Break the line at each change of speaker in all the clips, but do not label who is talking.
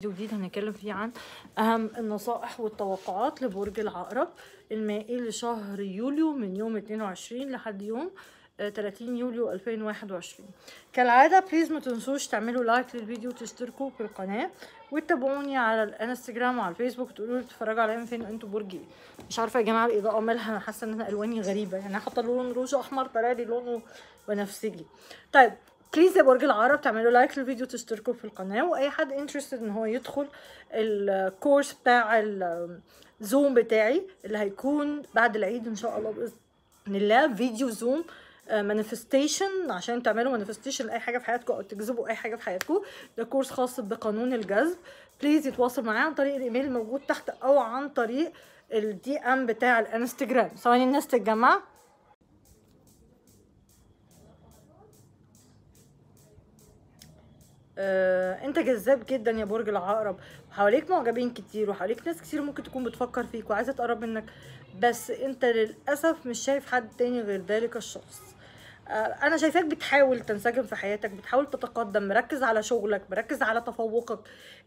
فيديو جديد هنتكلم فيه عن أهم النصائح والتوقعات لبرج العقرب المائي لشهر يوليو من يوم 22 لحد يوم 30 آه، يوليو 2021 كالعادة بليز ما تنسوش تعملوا لايك للفيديو وتشتركوا في القناة وتتابعوني على الانستجرام وعلى الفيسبوك تقولوا لي بتتفرجوا عليا فين انتوا برج ايه مش عارفه يا جماعه الاضاءه مالها انا حاسه ان انا الواني غريبه يعني حاطه لون روج احمر طلع لي لونه بنفسجي طيب بليز يا برج العرب تعملوا لايك للفيديو وتشتركوا في القناه واي حد انترستد ان هو يدخل الكورس بتاع الزوم بتاعي اللي هيكون بعد العيد ان شاء الله باذن الله فيديو زوم مانيفستيشن عشان تعملوا مانيفستيشن لاي حاجه في حياتكم او تجذبوا اي حاجه في حياتكم ده كورس خاص بقانون الجذب بليز يتواصل معايا عن طريق الايميل الموجود تحت او عن طريق الدي ام بتاع الانستجرام ثواني الناس تتجمع آه، انت جذاب جدا يا برج العقرب حواليك معجبين كتير وحواليك ناس كتير ممكن تكون بتفكر فيك وعايزه تقرب منك بس انت للاسف مش شايف حد تاني غير ذلك الشخص آه، انا شايفاك بتحاول تنسجم في حياتك بتحاول تتقدم مركز على شغلك مركز على تفوقك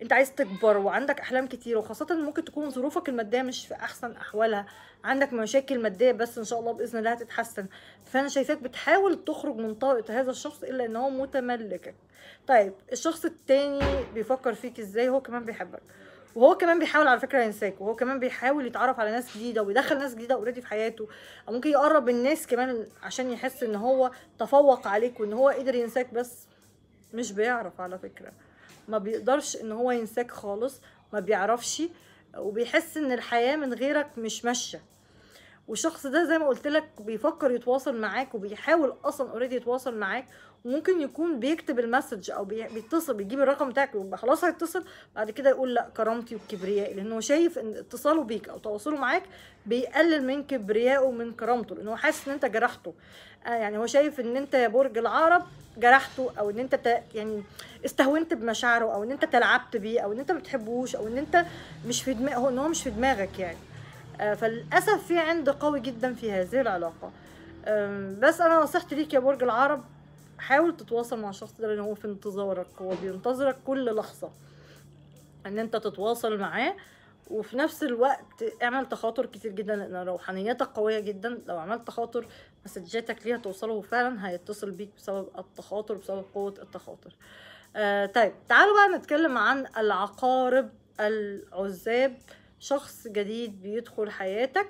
انت عايز تكبر وعندك احلام كتير وخاصه ممكن تكون ظروفك الماديه مش في احسن احوالها عندك مشاكل ماديه بس ان شاء الله باذن الله هتتحسن فانا شايفاك بتحاول تخرج من طاقه هذا الشخص الا ان هو متملكك طيب الشخص التاني بيفكر فيك ازاي هو كمان بيحبك وهو كمان بيحاول على فكره ينساك وهو كمان بيحاول يتعرف على ناس جديده ويدخل ناس جديده اوريدي في حياته او ممكن يقرب الناس كمان عشان يحس ان هو تفوق عليك وان هو قدر ينساك بس مش بيعرف على فكره ما بيقدرش ان هو ينساك خالص ما بيعرفش وبيحس ان الحياه من غيرك مش ماشيه والشخص ده زي ما قلت لك بيفكر يتواصل معاك وبيحاول اصلا اوريدي يتواصل معاك وممكن يكون بيكتب المسج او بيتصل بيجيب الرقم بتاعك ويبقى خلاص هيتصل بعد كده يقول لا كرامتي وكبريائي لان هو شايف ان اتصاله بيك او تواصله معاك بيقلل من كبريائه ومن كرامته لان هو حاسس ان انت جرحته آه، يعني هو شايف ان انت يا برج العرب جرحته او ان انت يعني استهونت بمشاعره او ان انت تلعبت بيه او ان انت ما بتحبوش او ان انت مش في دماغه ان هو مش في دماغك يعني آه، فللاسف في عند قوي جدا في هذه العلاقه آه، بس انا نصيحتي ليك يا برج العرب حاول تتواصل مع الشخص ده لان هو في انتظارك هو بينتظرك كل لحظه ان انت تتواصل معاه وفي نفس الوقت اعمل تخاطر كتير جدا لان روحانيتك قويه جدا لو عملت تخاطر مسجاتك ليها توصله وفعلا هيتصل بيك بسبب التخاطر بسبب قوه التخاطر آه طيب تعالوا بقى نتكلم عن العقارب العزاب شخص جديد بيدخل حياتك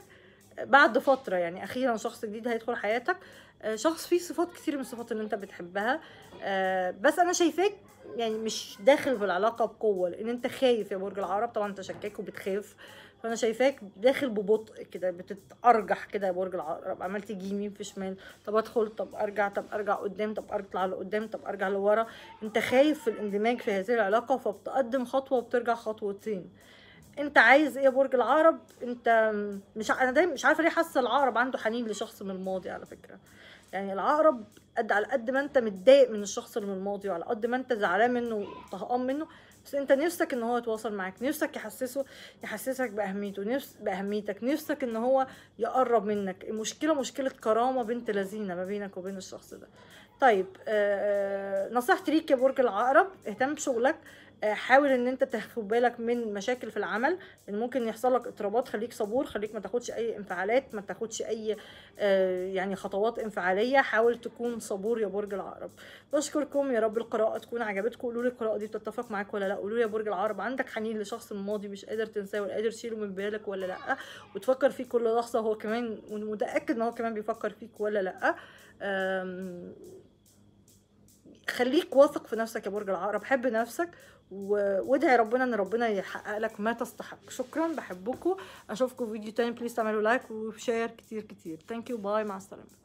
بعد فتره يعني اخيرا شخص جديد هيدخل حياتك آه، شخص فيه صفات كتير من الصفات اللي انت بتحبها آه، بس انا شايفاك يعني مش داخل في العلاقه بقوه لان انت خايف يا برج العقرب طبعا انت شكاك وبتخاف فانا شايفاك داخل ببطء كده بتتارجح كده يا برج العقرب عمال تيجي يمين في شمال طب ادخل طب ارجع طب ارجع قدام طب اطلع لقدام طب ارجع لورا انت خايف في الاندماج في هذه العلاقه فبتقدم خطوه وبترجع خطوتين انت عايز ايه يا برج العقرب انت مش انا دايما مش عارفه ليه حاسه العقرب عنده حنين لشخص من الماضي على فكره يعني العقرب قد على قد ما انت متضايق من الشخص اللي من الماضي وعلى قد ما انت زعلان منه وطهقان منه بس انت نفسك ان هو يتواصل معاك نفسك يحسسه يحسسك باهميته نفس باهميتك نفسك ان هو يقرب منك المشكله مشكله كرامه بنت لذينه ما بينك وبين الشخص ده طيب آه نصيحتي ليك يا برج العقرب اهتم بشغلك حاول ان انت تاخد بالك من مشاكل في العمل ان ممكن يحصل لك اضطرابات خليك صبور خليك ما تاخدش اي انفعالات ما تاخدش اي آه، يعني خطوات انفعاليه حاول تكون صبور يا برج العقرب بشكركم يا رب القراءه تكون عجبتكم قولوا لي القراءه دي بتتفق معاك ولا لا قولوا لي يا برج العقرب عندك حنين لشخص الماضي مش قادر تنساه ولا قادر تشيله من بالك ولا لا وتفكر فيه كل لحظه هو كمان ومتاكد ان هو كمان بيفكر فيك ولا لا خليك واثق في نفسك يا برج العقرب حب نفسك وادعي ربنا ان ربنا يحقق لك ما تستحق شكرا بحبكم اشوفكم في فيديو تاني بليز تعملوا لايك وشير كتير كتير ثانك يو باي مع السلامه